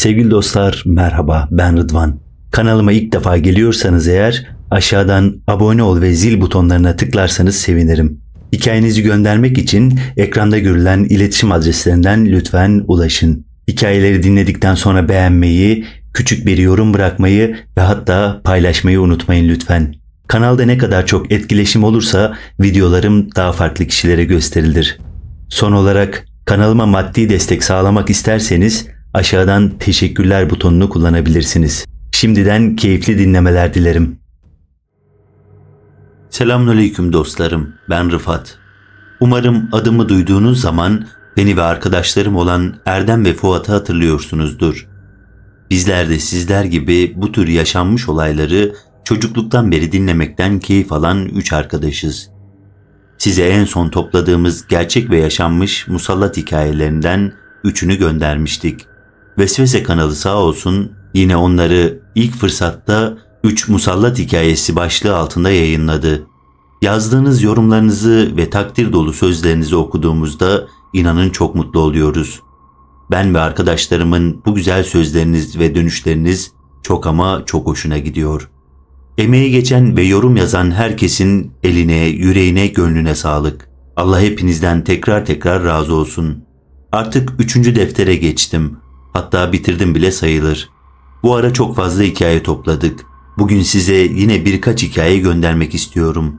Sevgili dostlar merhaba ben Rıdvan. Kanalıma ilk defa geliyorsanız eğer aşağıdan abone ol ve zil butonlarına tıklarsanız sevinirim. Hikayenizi göndermek için ekranda görülen iletişim adreslerinden lütfen ulaşın. Hikayeleri dinledikten sonra beğenmeyi, küçük bir yorum bırakmayı ve hatta paylaşmayı unutmayın lütfen. Kanalda ne kadar çok etkileşim olursa videolarım daha farklı kişilere gösterilir. Son olarak kanalıma maddi destek sağlamak isterseniz aşağıdan teşekkürler butonunu kullanabilirsiniz. Şimdiden keyifli dinlemeler dilerim. Selamünaleyküm dostlarım. Ben Rıfat. Umarım adımı duyduğunuz zaman beni ve arkadaşlarım olan Erdem ve Fuat'ı hatırlıyorsunuzdur. Bizler de sizler gibi bu tür yaşanmış olayları çocukluktan beri dinlemekten keyif alan üç arkadaşız. Size en son topladığımız gerçek ve yaşanmış musallat hikayelerinden üçünü göndermiştik. Vesvese kanalı sağ olsun yine onları ilk fırsatta 3 musallat hikayesi başlığı altında yayınladı. Yazdığınız yorumlarınızı ve takdir dolu sözlerinizi okuduğumuzda inanın çok mutlu oluyoruz. Ben ve arkadaşlarımın bu güzel sözleriniz ve dönüşleriniz çok ama çok hoşuna gidiyor. Emeği geçen ve yorum yazan herkesin eline, yüreğine, gönlüne sağlık. Allah hepinizden tekrar tekrar razı olsun. Artık üçüncü deftere geçtim. Hatta bitirdim bile sayılır. Bu ara çok fazla hikaye topladık. Bugün size yine birkaç hikaye göndermek istiyorum.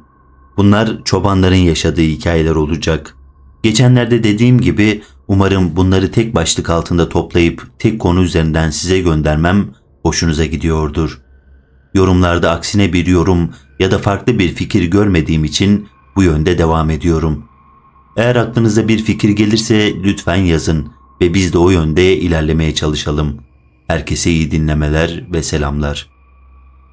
Bunlar çobanların yaşadığı hikayeler olacak. Geçenlerde dediğim gibi umarım bunları tek başlık altında toplayıp tek konu üzerinden size göndermem hoşunuza gidiyordur. Yorumlarda aksine bir yorum ya da farklı bir fikir görmediğim için bu yönde devam ediyorum. Eğer aklınıza bir fikir gelirse lütfen yazın ve biz de o yönde ilerlemeye çalışalım. Herkese iyi dinlemeler ve selamlar.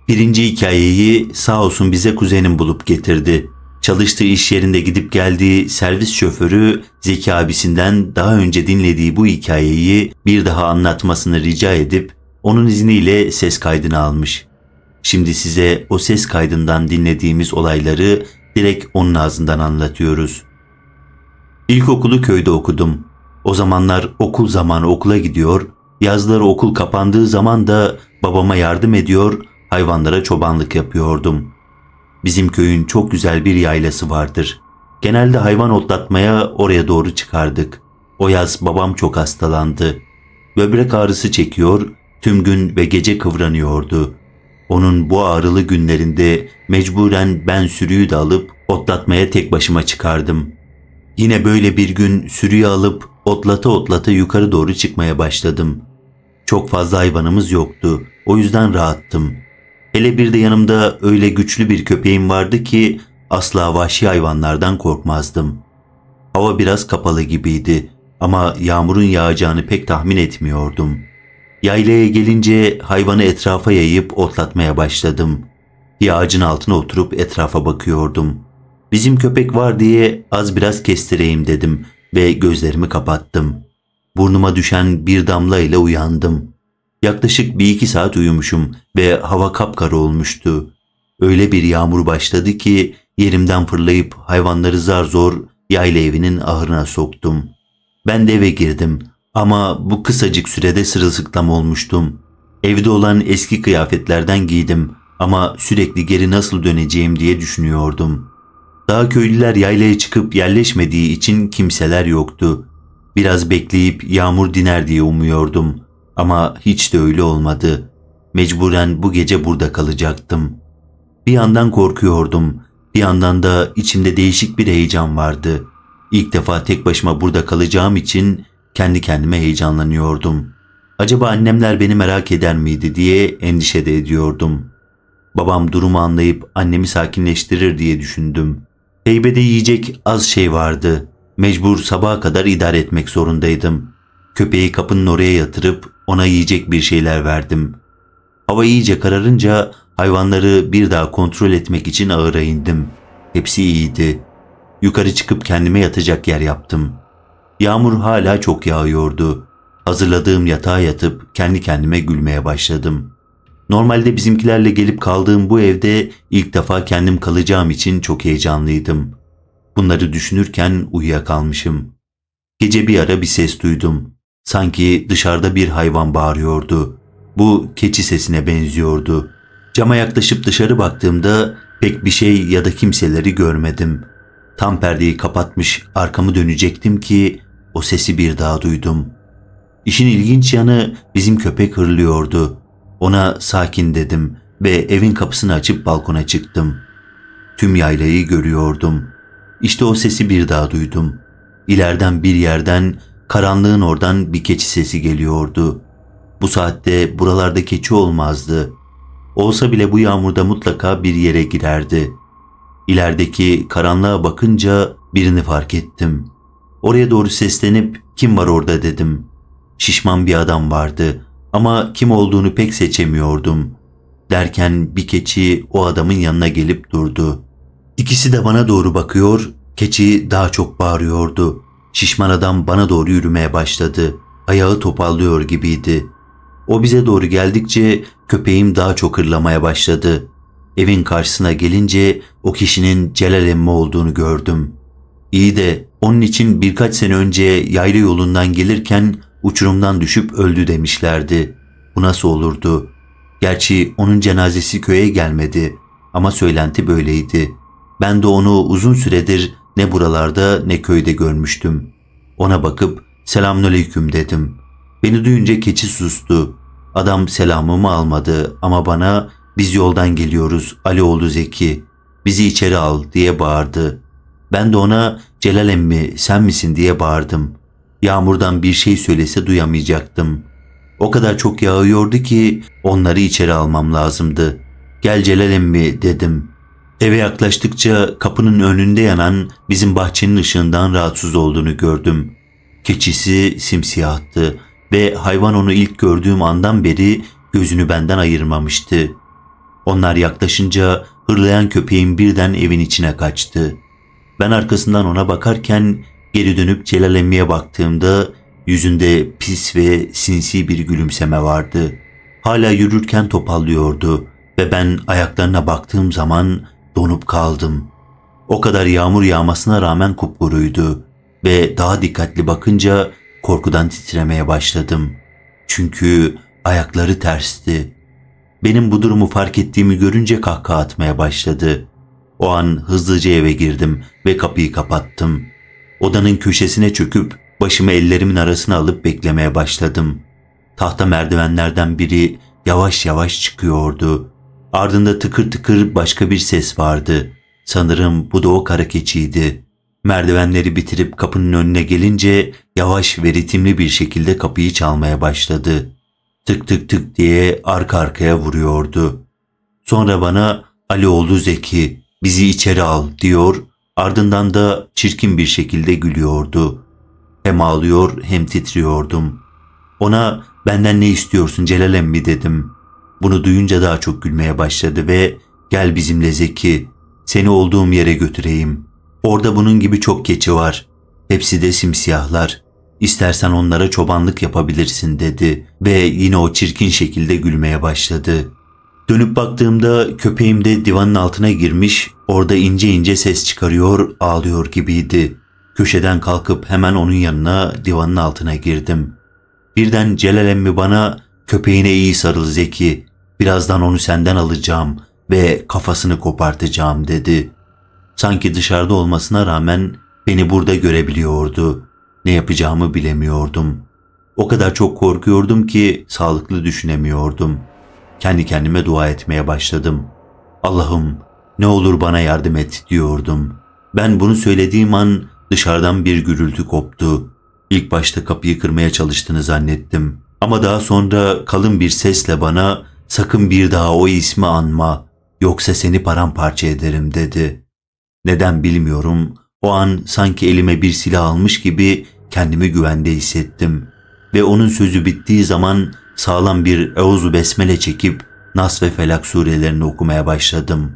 Birinci hikayeyi sağ olsun bize kuzenim bulup getirdi. Çalıştığı iş yerinde gidip geldiği servis şoförü Zeki abisinden daha önce dinlediği bu hikayeyi bir daha anlatmasını rica edip onun izniyle ses kaydını almış. Şimdi size o ses kaydından dinlediğimiz olayları direkt onun ağzından anlatıyoruz. İlkokulu köyde okudum. O zamanlar okul zamanı okula gidiyor, yazları okul kapandığı zaman da babama yardım ediyor, hayvanlara çobanlık yapıyordum. Bizim köyün çok güzel bir yaylası vardır. Genelde hayvan otlatmaya oraya doğru çıkardık. O yaz babam çok hastalandı. Böbrek ağrısı çekiyor, tüm gün ve gece kıvranıyordu. Onun bu ağrılı günlerinde mecburen ben sürüyü de alıp otlatmaya tek başıma çıkardım. Yine böyle bir gün sürüyü alıp Otlata otlata yukarı doğru çıkmaya başladım. Çok fazla hayvanımız yoktu. O yüzden rahattım. Hele bir de yanımda öyle güçlü bir köpeğim vardı ki asla vahşi hayvanlardan korkmazdım. Hava biraz kapalı gibiydi ama yağmurun yağacağını pek tahmin etmiyordum. Yaylaya gelince hayvanı etrafa yayıp otlatmaya başladım. Bir ağacın altına oturup etrafa bakıyordum. Bizim köpek var diye az biraz kestireyim dedim ve gözlerimi kapattım. Burnuma düşen bir damla ile uyandım. Yaklaşık bir iki saat uyumuşum ve hava kapkara olmuştu. Öyle bir yağmur başladı ki yerimden fırlayıp hayvanları zar zor yayla evinin ahırına soktum. Ben de eve girdim ama bu kısacık sürede sırılsıklam olmuştum. Evde olan eski kıyafetlerden giydim ama sürekli geri nasıl döneceğim diye düşünüyordum. Daha köylüler yaylaya çıkıp yerleşmediği için kimseler yoktu. Biraz bekleyip yağmur diner diye umuyordum ama hiç de öyle olmadı. Mecburen bu gece burada kalacaktım. Bir yandan korkuyordum, bir yandan da içimde değişik bir heyecan vardı. İlk defa tek başıma burada kalacağım için kendi kendime heyecanlanıyordum. Acaba annemler beni merak eder miydi diye endişe de ediyordum. Babam durumu anlayıp annemi sakinleştirir diye düşündüm. Heybede yiyecek az şey vardı. Mecbur sabaha kadar idare etmek zorundaydım. Köpeği kapının oraya yatırıp ona yiyecek bir şeyler verdim. Hava iyice kararınca hayvanları bir daha kontrol etmek için ağıra indim. Hepsi iyiydi. Yukarı çıkıp kendime yatacak yer yaptım. Yağmur hala çok yağıyordu. Hazırladığım yatağa yatıp kendi kendime gülmeye başladım.'' Normalde bizimkilerle gelip kaldığım bu evde ilk defa kendim kalacağım için çok heyecanlıydım. Bunları düşünürken uyuyakalmışım. Gece bir ara bir ses duydum. Sanki dışarıda bir hayvan bağırıyordu. Bu keçi sesine benziyordu. Cama yaklaşıp dışarı baktığımda pek bir şey ya da kimseleri görmedim. Tam perdeyi kapatmış arkamı dönecektim ki o sesi bir daha duydum. İşin ilginç yanı bizim köpek hırlıyordu.'' Ona sakin dedim ve evin kapısını açıp balkona çıktım. Tüm yaylayı görüyordum. İşte o sesi bir daha duydum. İleriden bir yerden, karanlığın oradan bir keçi sesi geliyordu. Bu saatte buralarda keçi olmazdı. Olsa bile bu yağmurda mutlaka bir yere girerdi. İlerideki karanlığa bakınca birini fark ettim. Oraya doğru seslenip kim var orada dedim. Şişman bir adam vardı. Ama kim olduğunu pek seçemiyordum. Derken bir keçi o adamın yanına gelip durdu. İkisi de bana doğru bakıyor, keçi daha çok bağırıyordu. Şişman adam bana doğru yürümeye başladı. Ayağı topallıyor gibiydi. O bize doğru geldikçe köpeğim daha çok hırlamaya başladı. Evin karşısına gelince o kişinin Celal emmi olduğunu gördüm. İyi de onun için birkaç sene önce yayla yolundan gelirken Uçurumdan düşüp öldü demişlerdi. Bu nasıl olurdu? Gerçi onun cenazesi köye gelmedi ama söylenti böyleydi. Ben de onu uzun süredir ne buralarda ne köyde görmüştüm. Ona bakıp selamünaleyküm dedim. Beni duyunca keçi sustu. Adam selamımı almadı ama bana biz yoldan geliyoruz Alioğlu Zeki. Bizi içeri al diye bağırdı. Ben de ona Celal emmi sen misin diye bağırdım. Yağmurdan bir şey söylese duyamayacaktım. O kadar çok yağıyordu ki onları içeri almam lazımdı. Gel Celal emmi dedim. Eve yaklaştıkça kapının önünde yanan bizim bahçenin ışığından rahatsız olduğunu gördüm. Keçisi simsiyahtı ve hayvan onu ilk gördüğüm andan beri gözünü benden ayırmamıştı. Onlar yaklaşınca hırlayan köpeğim birden evin içine kaçtı. Ben arkasından ona bakarken Geri dönüp Celal Emmi'ye baktığımda yüzünde pis ve sinsi bir gülümseme vardı. Hala yürürken topallıyordu ve ben ayaklarına baktığım zaman donup kaldım. O kadar yağmur yağmasına rağmen kupkuruydu ve daha dikkatli bakınca korkudan titremeye başladım. Çünkü ayakları tersti. Benim bu durumu fark ettiğimi görünce kahkaha atmaya başladı. O an hızlıca eve girdim ve kapıyı kapattım.'' Odanın köşesine çöküp başımı ellerimin arasına alıp beklemeye başladım. Tahta merdivenlerden biri yavaş yavaş çıkıyordu. Ardında tıkır tıkır başka bir ses vardı. Sanırım bu da o kara keçiydi. Merdivenleri bitirip kapının önüne gelince yavaş ve ritimli bir şekilde kapıyı çalmaya başladı. Tık tık tık diye arka arkaya vuruyordu. Sonra bana Ali oldu Zeki bizi içeri al diyor Ardından da çirkin bir şekilde gülüyordu. Hem ağlıyor hem titriyordum. Ona benden ne istiyorsun Celal emmi dedim. Bunu duyunca daha çok gülmeye başladı ve gel bizimle Zeki seni olduğum yere götüreyim. Orada bunun gibi çok keçi var. Hepsi de simsiyahlar. İstersen onlara çobanlık yapabilirsin dedi ve yine o çirkin şekilde gülmeye başladı. Dönüp baktığımda köpeğim de divanın altına girmiş, orada ince ince ses çıkarıyor, ağlıyor gibiydi. Köşeden kalkıp hemen onun yanına divanın altına girdim. Birden Celal emmi bana köpeğine iyi sarıl Zeki, birazdan onu senden alacağım ve kafasını kopartacağım dedi. Sanki dışarıda olmasına rağmen beni burada görebiliyordu. Ne yapacağımı bilemiyordum. O kadar çok korkuyordum ki sağlıklı düşünemiyordum.'' Kendi kendime dua etmeye başladım. Allah'ım ne olur bana yardım et diyordum. Ben bunu söylediğim an dışarıdan bir gürültü koptu. İlk başta kapıyı kırmaya çalıştığını zannettim. Ama daha sonra kalın bir sesle bana sakın bir daha o ismi anma yoksa seni paramparça ederim dedi. Neden bilmiyorum o an sanki elime bir silah almış gibi kendimi güvende hissettim ve onun sözü bittiği zaman sağlam bir Euzu Besmele çekip Nas ve Felak surelerini okumaya başladım.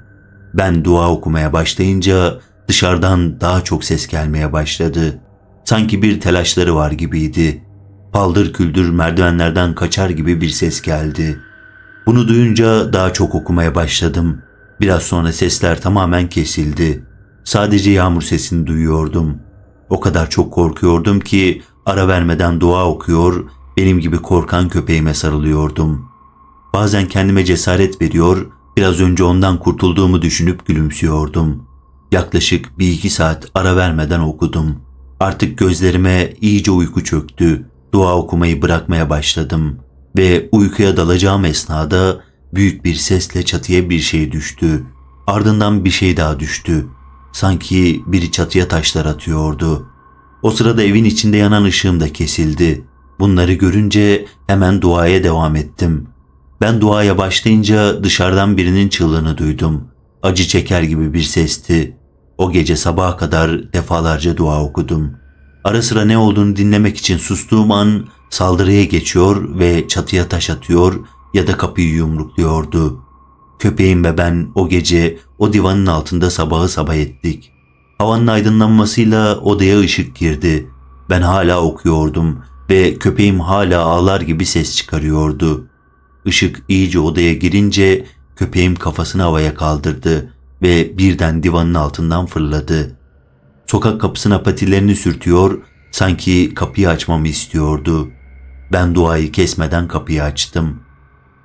Ben dua okumaya başlayınca dışarıdan daha çok ses gelmeye başladı. Sanki bir telaşları var gibiydi. Paldır küldür merdivenlerden kaçar gibi bir ses geldi. Bunu duyunca daha çok okumaya başladım. Biraz sonra sesler tamamen kesildi. Sadece yağmur sesini duyuyordum. O kadar çok korkuyordum ki ara vermeden dua okuyor, benim gibi korkan köpeğime sarılıyordum. Bazen kendime cesaret veriyor, biraz önce ondan kurtulduğumu düşünüp gülümsüyordum. Yaklaşık bir iki saat ara vermeden okudum. Artık gözlerime iyice uyku çöktü. Dua okumayı bırakmaya başladım ve uykuya dalacağım esnada büyük bir sesle çatıya bir şey düştü. Ardından bir şey daha düştü. Sanki biri çatıya taşlar atıyordu. O sırada evin içinde yanan ışığım da kesildi. Bunları görünce hemen duaya devam ettim. Ben duaya başlayınca dışarıdan birinin çığlığını duydum. Acı çeker gibi bir sesti. O gece sabaha kadar defalarca dua okudum. Ara sıra ne olduğunu dinlemek için sustuğum an saldırıya geçiyor ve çatıya taş atıyor ya da kapıyı yumrukluyordu. Köpeğim ve ben o gece o divanın altında sabahı sabah ettik. Havanın aydınlanmasıyla odaya ışık girdi. Ben hala okuyordum ve köpeğim hala ağlar gibi ses çıkarıyordu. Işık iyice odaya girince köpeğim kafasını havaya kaldırdı ve birden divanın altından fırladı. Sokak kapısına patilerini sürtüyor, sanki kapıyı açmamı istiyordu. Ben duayı kesmeden kapıyı açtım.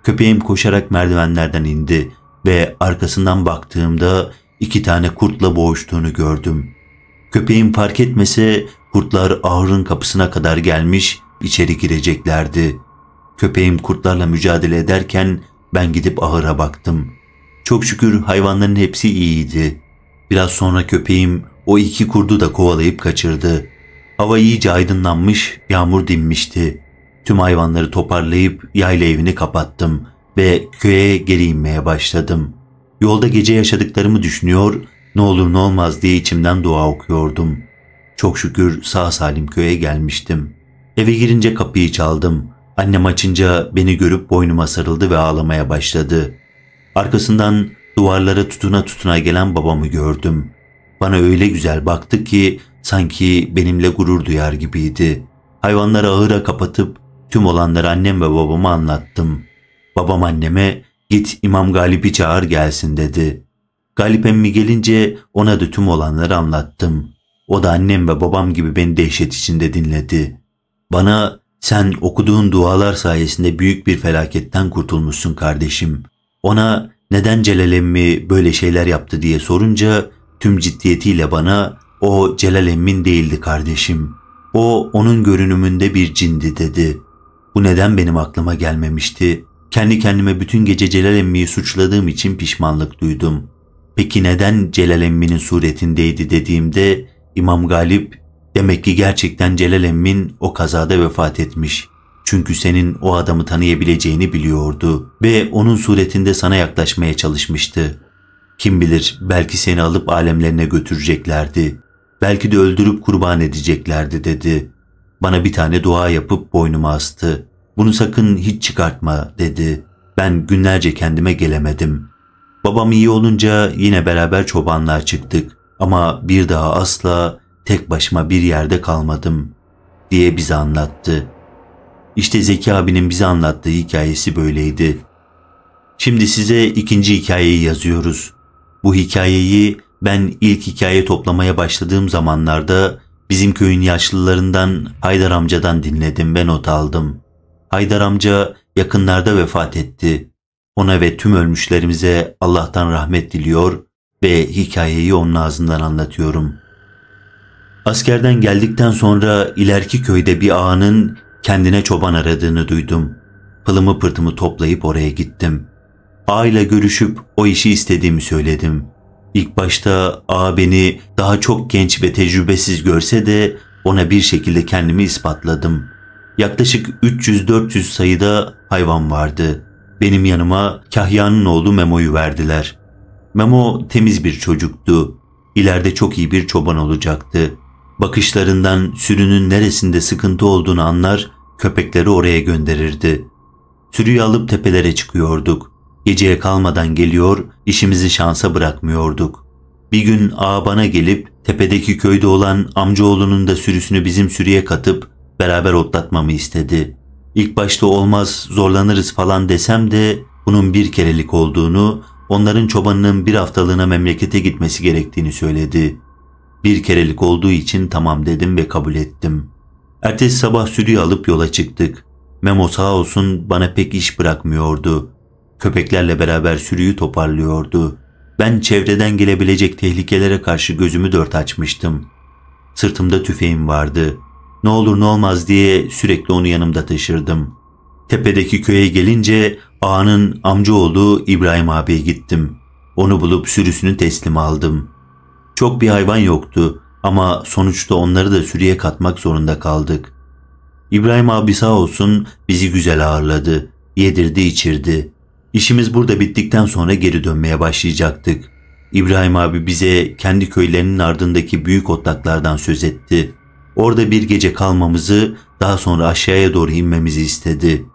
Köpeğim koşarak merdivenlerden indi ve arkasından baktığımda iki tane kurtla boğuştuğunu gördüm. Köpeğim fark etmese Kurtlar ahırın kapısına kadar gelmiş, içeri gireceklerdi. Köpeğim kurtlarla mücadele ederken ben gidip ahıra baktım. Çok şükür hayvanların hepsi iyiydi. Biraz sonra köpeğim o iki kurdu da kovalayıp kaçırdı. Hava iyice aydınlanmış, yağmur dinmişti. Tüm hayvanları toparlayıp yayla evini kapattım ve köye geri inmeye başladım. Yolda gece yaşadıklarımı düşünüyor, ne olur ne olmaz diye içimden dua okuyordum. Çok şükür sağ salim köye gelmiştim. Eve girince kapıyı çaldım. Annem açınca beni görüp boynuma sarıldı ve ağlamaya başladı. Arkasından duvarlara tutuna tutuna gelen babamı gördüm. Bana öyle güzel baktı ki sanki benimle gurur duyar gibiydi. Hayvanları ağıra kapatıp tüm olanları annem ve babama anlattım. Babam anneme git İmam Galip'i çağır gelsin dedi. Galip emmi gelince ona da tüm olanları anlattım. O da annem ve babam gibi beni dehşet içinde dinledi. Bana sen okuduğun dualar sayesinde büyük bir felaketten kurtulmuşsun kardeşim. Ona neden Celalemmi böyle şeyler yaptı diye sorunca tüm ciddiyetiyle bana o Celalemmin değildi kardeşim. O onun görünümünde bir cindi dedi. Bu neden benim aklıma gelmemişti? Kendi kendime bütün gece Celal emmiyi suçladığım için pişmanlık duydum. Peki neden Celal emminin suretindeydi dediğimde İmam Galip, demek ki gerçekten Celal Emmin o kazada vefat etmiş. Çünkü senin o adamı tanıyabileceğini biliyordu ve onun suretinde sana yaklaşmaya çalışmıştı. Kim bilir belki seni alıp alemlerine götüreceklerdi. Belki de öldürüp kurban edeceklerdi dedi. Bana bir tane dua yapıp boynuma astı. Bunu sakın hiç çıkartma dedi. Ben günlerce kendime gelemedim. Babam iyi olunca yine beraber çobanlığa çıktık. Ama bir daha asla tek başıma bir yerde kalmadım diye bize anlattı. İşte Zeki abinin bize anlattığı hikayesi böyleydi. Şimdi size ikinci hikayeyi yazıyoruz. Bu hikayeyi ben ilk hikaye toplamaya başladığım zamanlarda bizim köyün yaşlılarından Haydar amcadan dinledim ve not aldım. Haydar amca yakınlarda vefat etti. Ona ve tüm ölmüşlerimize Allah'tan rahmet diliyor ve hikayeyi onun ağzından anlatıyorum. Askerden geldikten sonra ileriki köyde bir ağanın kendine çoban aradığını duydum. Pılımı pırtımı toplayıp oraya gittim. Ağa görüşüp o işi istediğimi söyledim. İlk başta ağa beni daha çok genç ve tecrübesiz görse de ona bir şekilde kendimi ispatladım. Yaklaşık 300-400 sayıda hayvan vardı. Benim yanıma Kahya'nın oğlu Memo'yu verdiler. Memo temiz bir çocuktu. İleride çok iyi bir çoban olacaktı. Bakışlarından sürünün neresinde sıkıntı olduğunu anlar, köpekleri oraya gönderirdi. Sürüyü alıp tepelere çıkıyorduk. Geceye kalmadan geliyor, işimizi şansa bırakmıyorduk. Bir gün ağa bana gelip tepedeki köyde olan amcaoğlunun da sürüsünü bizim sürüye katıp beraber otlatmamı istedi. İlk başta olmaz zorlanırız falan desem de bunun bir kerelik olduğunu onların çobanının bir haftalığına memlekete gitmesi gerektiğini söyledi. Bir kerelik olduğu için tamam dedim ve kabul ettim. Ertesi sabah sürüyü alıp yola çıktık. Memo sağ olsun bana pek iş bırakmıyordu. Köpeklerle beraber sürüyü toparlıyordu. Ben çevreden gelebilecek tehlikelere karşı gözümü dört açmıştım. Sırtımda tüfeğim vardı. Ne olur ne olmaz diye sürekli onu yanımda taşırdım. Tepedeki köye gelince Ağanın amca olduğu İbrahim abiye gittim. Onu bulup sürüsünü teslim aldım. Çok bir hayvan yoktu ama sonuçta onları da sürüye katmak zorunda kaldık. İbrahim abi sağ olsun bizi güzel ağırladı. Yedirdi içirdi. İşimiz burada bittikten sonra geri dönmeye başlayacaktık. İbrahim abi bize kendi köylerinin ardındaki büyük otlaklardan söz etti. Orada bir gece kalmamızı, daha sonra aşağıya doğru inmemizi istedi.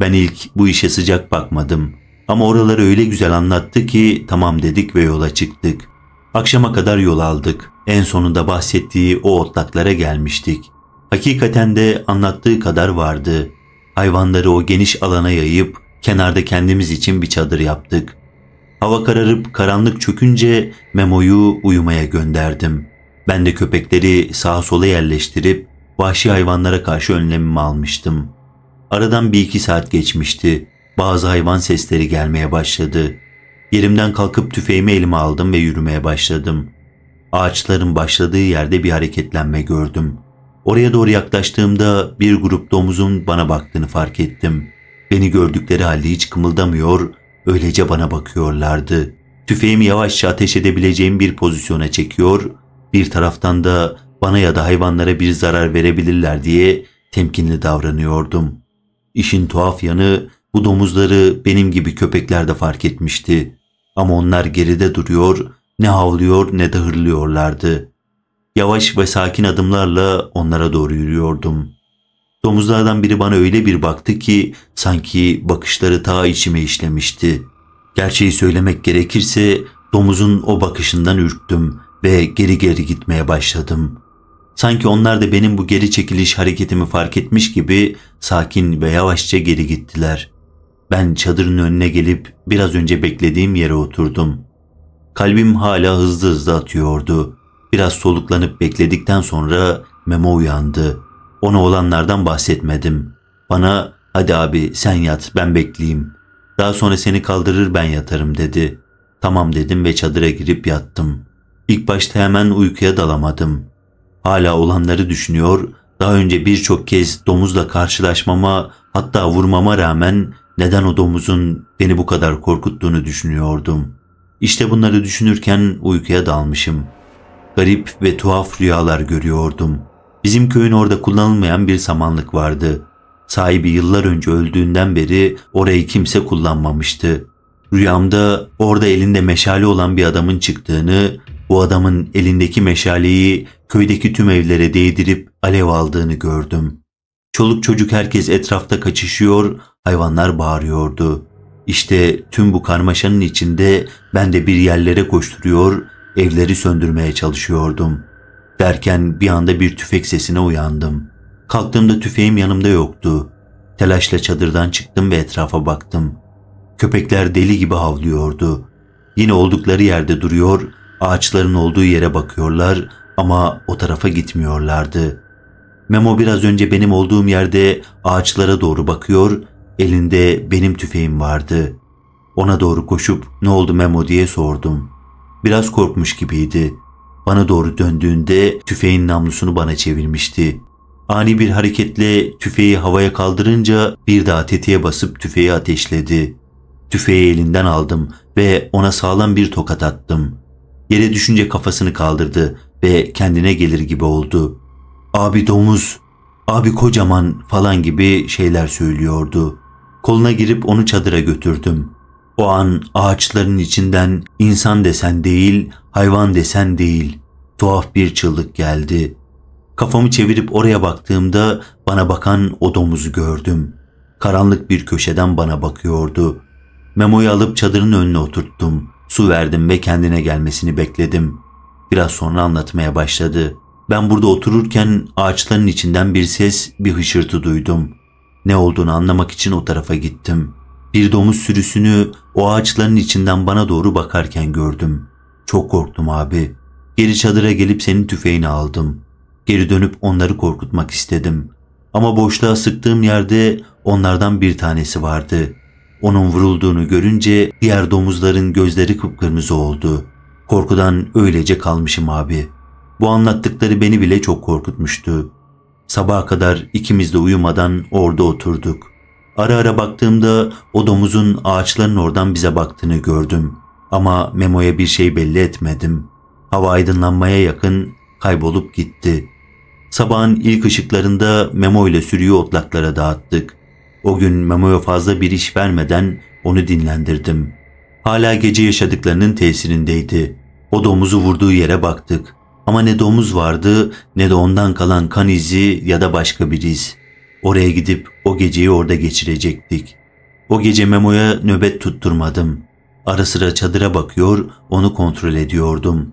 Ben ilk bu işe sıcak bakmadım. Ama oraları öyle güzel anlattı ki tamam dedik ve yola çıktık. Akşama kadar yol aldık. En sonunda bahsettiği o otlaklara gelmiştik. Hakikaten de anlattığı kadar vardı. Hayvanları o geniş alana yayıp kenarda kendimiz için bir çadır yaptık. Hava kararıp karanlık çökünce Memo'yu uyumaya gönderdim. Ben de köpekleri sağa sola yerleştirip vahşi hayvanlara karşı önlemimi almıştım.'' Aradan bir iki saat geçmişti. Bazı hayvan sesleri gelmeye başladı. Yerimden kalkıp tüfeğimi elime aldım ve yürümeye başladım. Ağaçların başladığı yerde bir hareketlenme gördüm. Oraya doğru yaklaştığımda bir grup domuzun bana baktığını fark ettim. Beni gördükleri halde hiç kımıldamıyor, öylece bana bakıyorlardı. Tüfeğimi yavaşça ateş edebileceğim bir pozisyona çekiyor, bir taraftan da bana ya da hayvanlara bir zarar verebilirler diye temkinli davranıyordum.'' İşin tuhaf yanı bu domuzları benim gibi köpekler de fark etmişti. Ama onlar geride duruyor, ne havlıyor ne de hırlıyorlardı. Yavaş ve sakin adımlarla onlara doğru yürüyordum. Domuzlardan biri bana öyle bir baktı ki sanki bakışları ta içime işlemişti. Gerçeği söylemek gerekirse domuzun o bakışından ürktüm ve geri geri gitmeye başladım. Sanki onlar da benim bu geri çekiliş hareketimi fark etmiş gibi sakin ve yavaşça geri gittiler. Ben çadırın önüne gelip biraz önce beklediğim yere oturdum. Kalbim hala hızlı hızlı atıyordu. Biraz soluklanıp bekledikten sonra Memo uyandı. Ona olanlardan bahsetmedim. Bana hadi abi sen yat ben bekleyeyim. Daha sonra seni kaldırır ben yatarım dedi. Tamam dedim ve çadıra girip yattım. İlk başta hemen uykuya dalamadım. Hala olanları düşünüyor, daha önce birçok kez domuzla karşılaşmama hatta vurmama rağmen neden o domuzun beni bu kadar korkuttuğunu düşünüyordum. İşte bunları düşünürken uykuya dalmışım. Garip ve tuhaf rüyalar görüyordum. Bizim köyün orada kullanılmayan bir samanlık vardı. Sahibi yıllar önce öldüğünden beri orayı kimse kullanmamıştı. Rüyamda orada elinde meşale olan bir adamın çıktığını bu adamın elindeki meşaleyi köydeki tüm evlere değdirip alev aldığını gördüm. Çoluk çocuk herkes etrafta kaçışıyor, hayvanlar bağırıyordu. İşte tüm bu karmaşanın içinde ben de bir yerlere koşturuyor, evleri söndürmeye çalışıyordum. Derken bir anda bir tüfek sesine uyandım. Kalktığımda tüfeğim yanımda yoktu. Telaşla çadırdan çıktım ve etrafa baktım. Köpekler deli gibi havlıyordu. Yine oldukları yerde duruyor, Ağaçların olduğu yere bakıyorlar ama o tarafa gitmiyorlardı. Memo biraz önce benim olduğum yerde ağaçlara doğru bakıyor, elinde benim tüfeğim vardı. Ona doğru koşup ne oldu Memo diye sordum. Biraz korkmuş gibiydi. Bana doğru döndüğünde tüfeğin namlusunu bana çevirmişti. Ani bir hareketle tüfeği havaya kaldırınca bir daha tetiğe basıp tüfeği ateşledi. Tüfeği elinden aldım ve ona sağlam bir tokat attım. Yere düşünce kafasını kaldırdı ve kendine gelir gibi oldu. Abi domuz, abi kocaman falan gibi şeyler söylüyordu. Koluna girip onu çadıra götürdüm. O an ağaçların içinden insan desen değil, hayvan desen değil. Tuhaf bir çığlık geldi. Kafamı çevirip oraya baktığımda bana bakan o domuzu gördüm. Karanlık bir köşeden bana bakıyordu. Memoyu alıp çadırın önüne oturttum. Su verdim ve kendine gelmesini bekledim. Biraz sonra anlatmaya başladı. Ben burada otururken ağaçların içinden bir ses, bir hışırtı duydum. Ne olduğunu anlamak için o tarafa gittim. Bir domuz sürüsünü o ağaçların içinden bana doğru bakarken gördüm. Çok korktum abi. Geri çadıra gelip senin tüfeğini aldım. Geri dönüp onları korkutmak istedim. Ama boşluğa sıktığım yerde onlardan bir tanesi vardı. Onun vurulduğunu görünce diğer domuzların gözleri kıpkırmızı oldu. Korkudan öylece kalmışım abi. Bu anlattıkları beni bile çok korkutmuştu. Sabaha kadar ikimiz de uyumadan orada oturduk. Ara ara baktığımda o domuzun ağaçların oradan bize baktığını gördüm. Ama Memo'ya bir şey belli etmedim. Hava aydınlanmaya yakın kaybolup gitti. Sabahın ilk ışıklarında Memo ile sürüyü otlaklara dağıttık. O gün Memo'ya fazla bir iş vermeden onu dinlendirdim. Hala gece yaşadıklarının tesirindeydi. O domuzu vurduğu yere baktık. Ama ne domuz vardı ne de ondan kalan kan izi ya da başka bir iz. Oraya gidip o geceyi orada geçirecektik. O gece Memo'ya nöbet tutturmadım. Ara sıra çadıra bakıyor, onu kontrol ediyordum.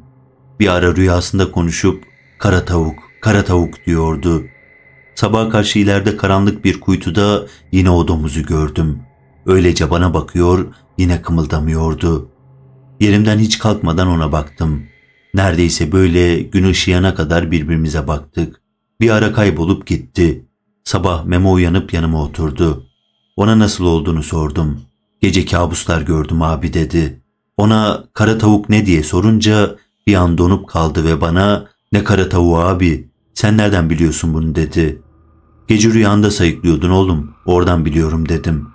Bir ara rüyasında konuşup kara tavuk, kara tavuk diyordu. Sabaha karşı ileride karanlık bir kuytuda yine o domuzu gördüm. Öylece bana bakıyor, yine kımıldamıyordu. Yerimden hiç kalkmadan ona baktım. Neredeyse böyle gün ışıyana kadar birbirimize baktık. Bir ara kaybolup gitti. Sabah Memo uyanıp yanıma oturdu. Ona nasıl olduğunu sordum. Gece kabuslar gördüm abi dedi. Ona kara tavuk ne diye sorunca bir an donup kaldı ve bana ne kara tavuğu abi sen nereden biliyorsun bunu dedi. Gece rüyanda sayıklıyordun oğlum. Oradan biliyorum dedim.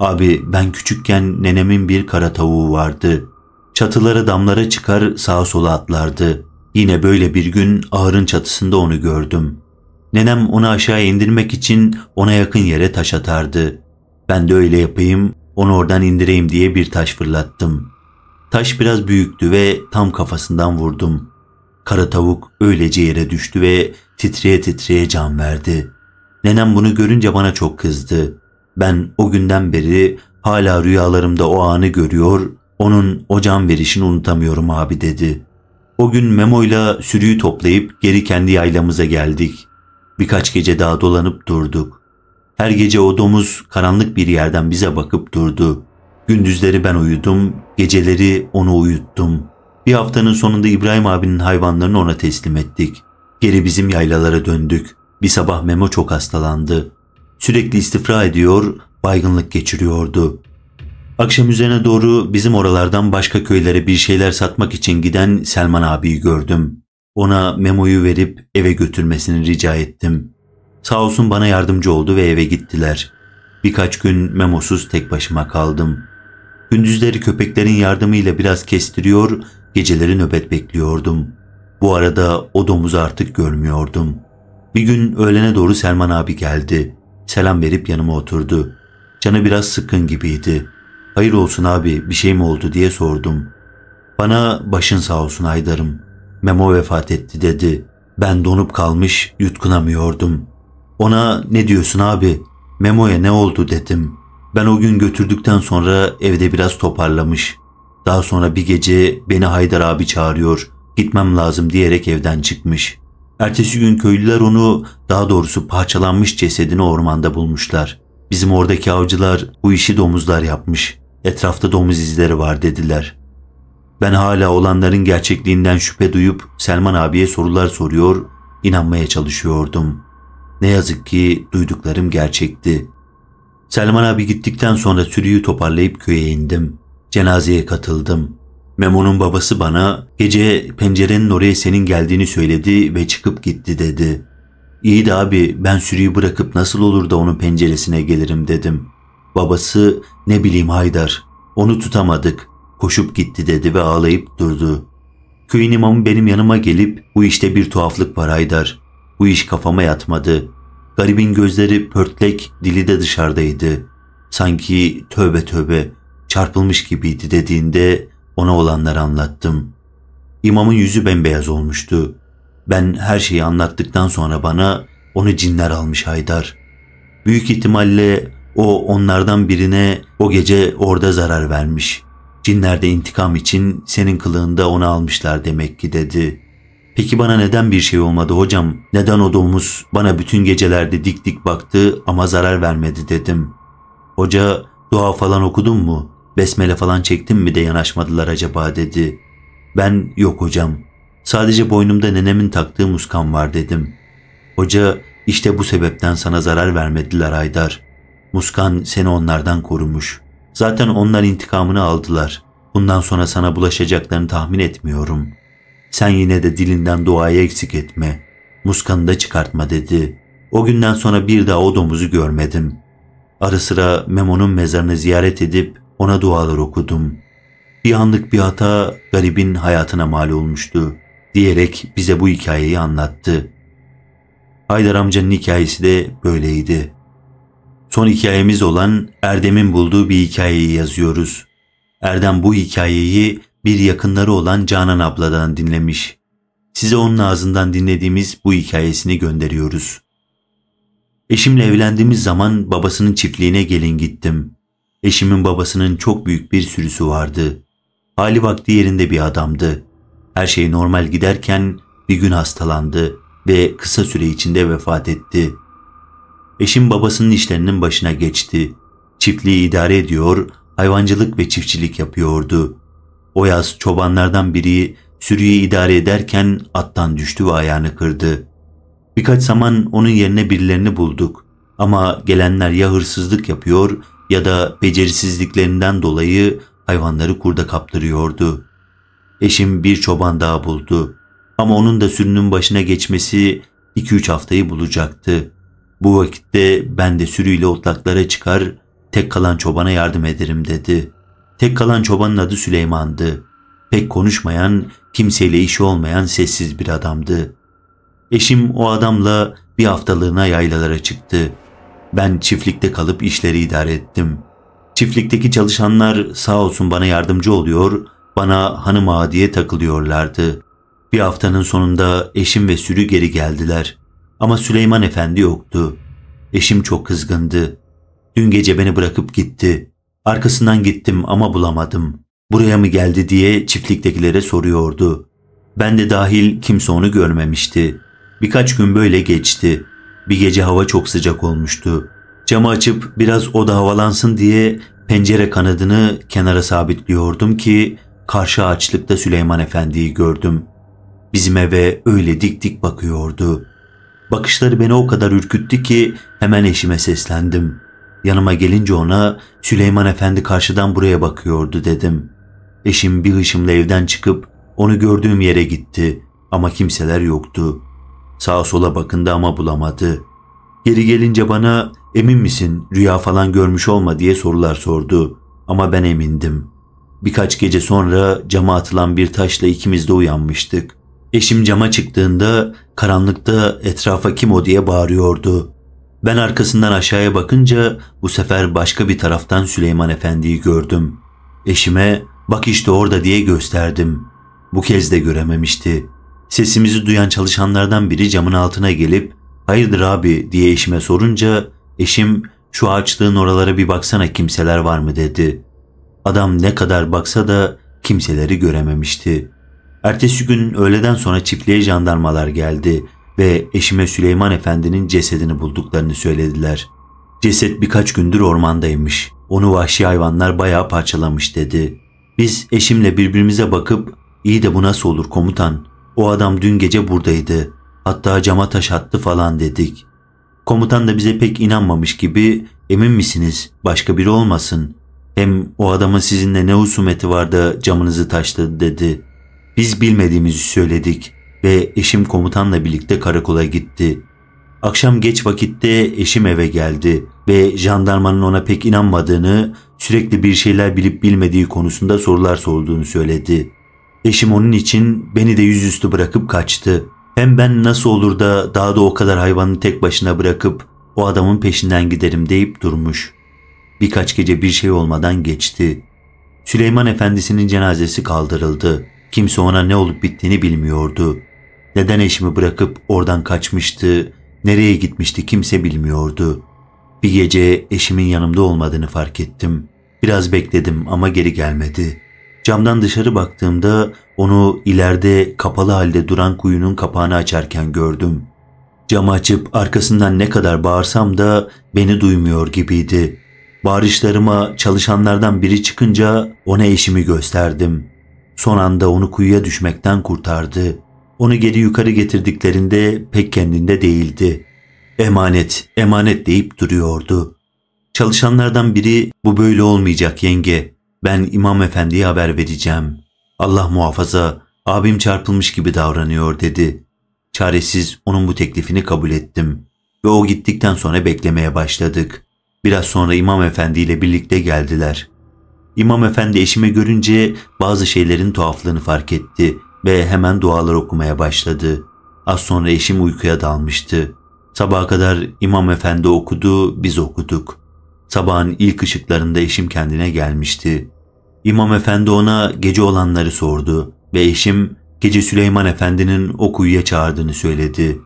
Abi ben küçükken nenemin bir kara tavuğu vardı. Çatılara damlara çıkar sağa sola atlardı. Yine böyle bir gün ahırın çatısında onu gördüm. Nenem onu aşağı indirmek için ona yakın yere taş atardı. Ben de öyle yapayım, onu oradan indireyim diye bir taş fırlattım. Taş biraz büyüktü ve tam kafasından vurdum. Kara tavuk öylece yere düştü ve titreye titreye can verdi. Nenem bunu görünce bana çok kızdı. Ben o günden beri hala rüyalarımda o anı görüyor, onun o can verişini unutamıyorum abi dedi. O gün Memo ile sürüyü toplayıp geri kendi yaylamıza geldik. Birkaç gece daha dolanıp durduk. Her gece o domuz karanlık bir yerden bize bakıp durdu. Gündüzleri ben uyudum, geceleri onu uyuttum.'' Bir haftanın sonunda İbrahim abinin hayvanlarını ona teslim ettik. Geri bizim yaylalara döndük. Bir sabah Memo çok hastalandı. Sürekli istifra ediyor, baygınlık geçiriyordu. Akşam üzerine doğru bizim oralardan başka köylere bir şeyler satmak için giden Selman abiyi gördüm. Ona memoyu verip eve götürmesini rica ettim. Sağ olsun bana yardımcı oldu ve eve gittiler. Birkaç gün memosuz tek başıma kaldım. Gündüzleri köpeklerin yardımıyla biraz kestiriyor, Geceleri nöbet bekliyordum. Bu arada o domuzu artık görmüyordum. Bir gün öğlene doğru Selman abi geldi. Selam verip yanıma oturdu. Canı biraz sıkkın gibiydi. Hayır olsun abi bir şey mi oldu diye sordum. Bana başın sağ olsun Aydar'ım. Memo vefat etti dedi. Ben donup kalmış yutkunamıyordum. Ona ne diyorsun abi? Memo'ya ne oldu dedim. Ben o gün götürdükten sonra evde biraz toparlamış. Daha sonra bir gece beni Haydar abi çağırıyor, gitmem lazım diyerek evden çıkmış. Ertesi gün köylüler onu, daha doğrusu parçalanmış cesedini ormanda bulmuşlar. Bizim oradaki avcılar bu işi domuzlar yapmış. Etrafta domuz izleri var dediler. Ben hala olanların gerçekliğinden şüphe duyup Selman abiye sorular soruyor, inanmaya çalışıyordum. Ne yazık ki duyduklarım gerçekti. Selman abi gittikten sonra sürüyü toparlayıp köye indim. Cenazeye katıldım. Memo'nun babası bana gece pencerenin oraya senin geldiğini söyledi ve çıkıp gitti dedi. İyi de abi ben sürüyü bırakıp nasıl olur da onun penceresine gelirim dedim. Babası ne bileyim Haydar onu tutamadık koşup gitti dedi ve ağlayıp durdu. Köyün imamı benim yanıma gelip bu işte bir tuhaflık var Haydar. Bu iş kafama yatmadı. Garibin gözleri pörtlek dili de dışarıdaydı. Sanki tövbe tövbe çarpılmış gibiydi dediğinde ona olanları anlattım. İmamın yüzü bembeyaz olmuştu. Ben her şeyi anlattıktan sonra bana onu cinler almış Haydar. Büyük ihtimalle o onlardan birine o gece orada zarar vermiş. Cinler de intikam için senin kılığında onu almışlar demek ki dedi. Peki bana neden bir şey olmadı hocam? Neden o domuz bana bütün gecelerde dik dik baktı ama zarar vermedi dedim. Hoca dua falan okudun mu? Besmele falan çektim mi de yanaşmadılar acaba dedi. Ben yok hocam. Sadece boynumda nenemin taktığı muskan var dedim. Hoca işte bu sebepten sana zarar vermediler Aydar. Muskan seni onlardan korumuş. Zaten onlar intikamını aldılar. Bundan sonra sana bulaşacaklarını tahmin etmiyorum. Sen yine de dilinden duayı eksik etme. Muskan'ı da çıkartma dedi. O günden sonra bir daha o domuzu görmedim. Ara sıra Memo'nun mezarını ziyaret edip ona dualar okudum. Bir anlık bir hata garibin hayatına mal olmuştu diyerek bize bu hikayeyi anlattı. Haydar amcanın hikayesi de böyleydi. Son hikayemiz olan Erdem'in bulduğu bir hikayeyi yazıyoruz. Erdem bu hikayeyi bir yakınları olan Canan abladan dinlemiş. Size onun ağzından dinlediğimiz bu hikayesini gönderiyoruz. Eşimle evlendiğimiz zaman babasının çiftliğine gelin gittim. Eşimin babasının çok büyük bir sürüsü vardı. Hali vakti yerinde bir adamdı. Her şey normal giderken bir gün hastalandı ve kısa süre içinde vefat etti. Eşim babasının işlerinin başına geçti. Çiftliği idare ediyor, hayvancılık ve çiftçilik yapıyordu. O yaz çobanlardan biri sürüyü idare ederken attan düştü ve ayağını kırdı. Birkaç zaman onun yerine birilerini bulduk ama gelenler ya hırsızlık yapıyor ya da becerisizliklerinden dolayı hayvanları kurda kaptırıyordu. Eşim bir çoban daha buldu ama onun da sürünün başına geçmesi 2-3 haftayı bulacaktı. Bu vakitte ben de sürüyle otlaklara çıkar tek kalan çobana yardım ederim dedi. Tek kalan çobanın adı Süleyman'dı. Pek konuşmayan, kimseyle işi olmayan sessiz bir adamdı. Eşim o adamla bir haftalığına yaylalara çıktı.'' Ben çiftlikte kalıp işleri idare ettim. Çiftlikteki çalışanlar sağ olsun bana yardımcı oluyor, bana hanım adiye takılıyorlardı. Bir haftanın sonunda eşim ve sürü geri geldiler. Ama Süleyman Efendi yoktu. Eşim çok kızgındı. Dün gece beni bırakıp gitti. Arkasından gittim ama bulamadım. Buraya mı geldi diye çiftliktekilere soruyordu. Ben de dahil kimse onu görmemişti. Birkaç gün böyle geçti. Bir gece hava çok sıcak olmuştu. Camı açıp biraz oda havalansın diye pencere kanadını kenara sabitliyordum ki karşı ağaçlıkta Süleyman Efendi'yi gördüm. Bizim eve öyle dik dik bakıyordu. Bakışları beni o kadar ürküttü ki hemen eşime seslendim. Yanıma gelince ona Süleyman Efendi karşıdan buraya bakıyordu dedim. Eşim bir ışımla evden çıkıp onu gördüğüm yere gitti ama kimseler yoktu. Sağa sola bakındı ama bulamadı. Geri gelince bana emin misin rüya falan görmüş olma diye sorular sordu ama ben emindim. Birkaç gece sonra cama atılan bir taşla ikimiz de uyanmıştık. Eşim cama çıktığında karanlıkta etrafa kim o diye bağırıyordu. Ben arkasından aşağıya bakınca bu sefer başka bir taraftan Süleyman Efendi'yi gördüm. Eşime bak işte orada diye gösterdim. Bu kez de görememişti. Sesimizi duyan çalışanlardan biri camın altına gelip hayırdır abi diye eşime sorunca eşim şu ağaçlığın oralara bir baksana kimseler var mı dedi. Adam ne kadar baksa da kimseleri görememişti. Ertesi gün öğleden sonra çiftliğe jandarmalar geldi ve eşime Süleyman Efendi'nin cesedini bulduklarını söylediler. Ceset birkaç gündür ormandaymış. Onu vahşi hayvanlar bayağı parçalamış dedi. Biz eşimle birbirimize bakıp iyi de bu nasıl olur komutan o adam dün gece buradaydı. Hatta cama taş attı falan dedik. Komutan da bize pek inanmamış gibi emin misiniz başka biri olmasın. Hem o adamın sizinle ne husumeti vardı, camınızı taşladı dedi. Biz bilmediğimizi söyledik ve eşim komutanla birlikte karakola gitti. Akşam geç vakitte eşim eve geldi ve jandarmanın ona pek inanmadığını, sürekli bir şeyler bilip bilmediği konusunda sorular sorduğunu söyledi. Eşim onun için beni de yüzüstü bırakıp kaçtı. Hem ben nasıl olur da daha da o kadar hayvanı tek başına bırakıp o adamın peşinden giderim deyip durmuş. Birkaç gece bir şey olmadan geçti. Süleyman Efendisi'nin cenazesi kaldırıldı. Kimse ona ne olup bittiğini bilmiyordu. Neden eşimi bırakıp oradan kaçmıştı, nereye gitmişti kimse bilmiyordu. Bir gece eşimin yanımda olmadığını fark ettim. Biraz bekledim ama geri gelmedi.'' Camdan dışarı baktığımda onu ileride kapalı halde duran kuyunun kapağını açarken gördüm. Camı açıp arkasından ne kadar bağırsam da beni duymuyor gibiydi. Bağırışlarıma çalışanlardan biri çıkınca ona eşimi gösterdim. Son anda onu kuyuya düşmekten kurtardı. Onu geri yukarı getirdiklerinde pek kendinde değildi. Emanet, emanet deyip duruyordu. Çalışanlardan biri bu böyle olmayacak yenge ben imam efendiye haber vereceğim. Allah muhafaza abim çarpılmış gibi davranıyor dedi. Çaresiz onun bu teklifini kabul ettim ve o gittikten sonra beklemeye başladık. Biraz sonra imam efendi ile birlikte geldiler. İmam efendi eşime görünce bazı şeylerin tuhaflığını fark etti ve hemen dualar okumaya başladı. Az sonra eşim uykuya dalmıştı. Sabaha kadar imam efendi okudu, biz okuduk. Sabahın ilk ışıklarında eşim kendine gelmişti. İmam efendi ona gece olanları sordu ve eşim gece Süleyman efendinin o kuyuya çağırdığını söyledi.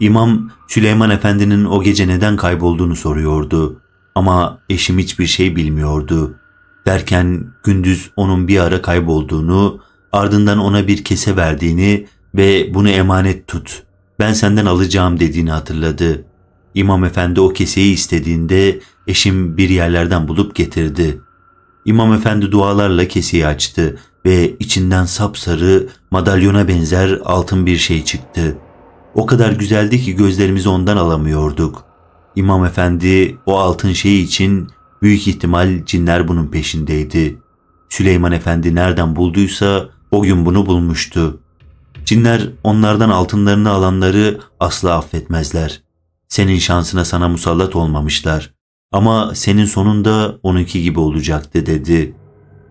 İmam Süleyman efendinin o gece neden kaybolduğunu soruyordu ama eşim hiçbir şey bilmiyordu. Derken gündüz onun bir ara kaybolduğunu, ardından ona bir kese verdiğini ve bunu emanet tut, ben senden alacağım dediğini hatırladı. İmam efendi o keseyi istediğinde Eşim bir yerlerden bulup getirdi. İmam efendi dualarla keseyi açtı ve içinden sapsarı, madalyona benzer altın bir şey çıktı. O kadar güzeldi ki gözlerimizi ondan alamıyorduk. İmam efendi o altın şeyi için büyük ihtimal cinler bunun peşindeydi. Süleyman efendi nereden bulduysa o gün bunu bulmuştu. Cinler onlardan altınlarını alanları asla affetmezler. Senin şansına sana musallat olmamışlar. Ama senin sonunda onunki gibi olacaktı dedi.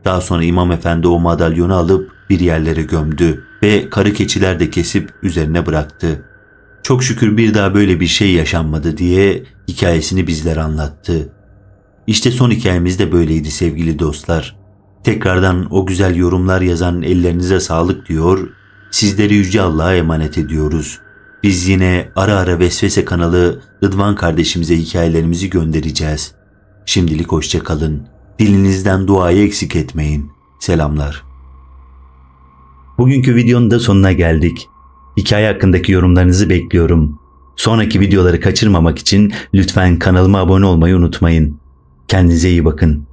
Daha sonra İmam Efendi o madalyonu alıp bir yerlere gömdü ve karı keçiler de kesip üzerine bıraktı. Çok şükür bir daha böyle bir şey yaşanmadı diye hikayesini bizlere anlattı. İşte son hikayemiz de böyleydi sevgili dostlar. Tekrardan o güzel yorumlar yazan ellerinize sağlık diyor, sizleri Yüce Allah'a emanet ediyoruz.'' Biz yine ara ara Vesvese kanalı Rıdvan kardeşimize hikayelerimizi göndereceğiz. Şimdilik hoşça kalın. Dilinizden duayı eksik etmeyin. Selamlar. Bugünkü videonun da sonuna geldik. Hikaye hakkındaki yorumlarınızı bekliyorum. Sonraki videoları kaçırmamak için lütfen kanalıma abone olmayı unutmayın. Kendinize iyi bakın.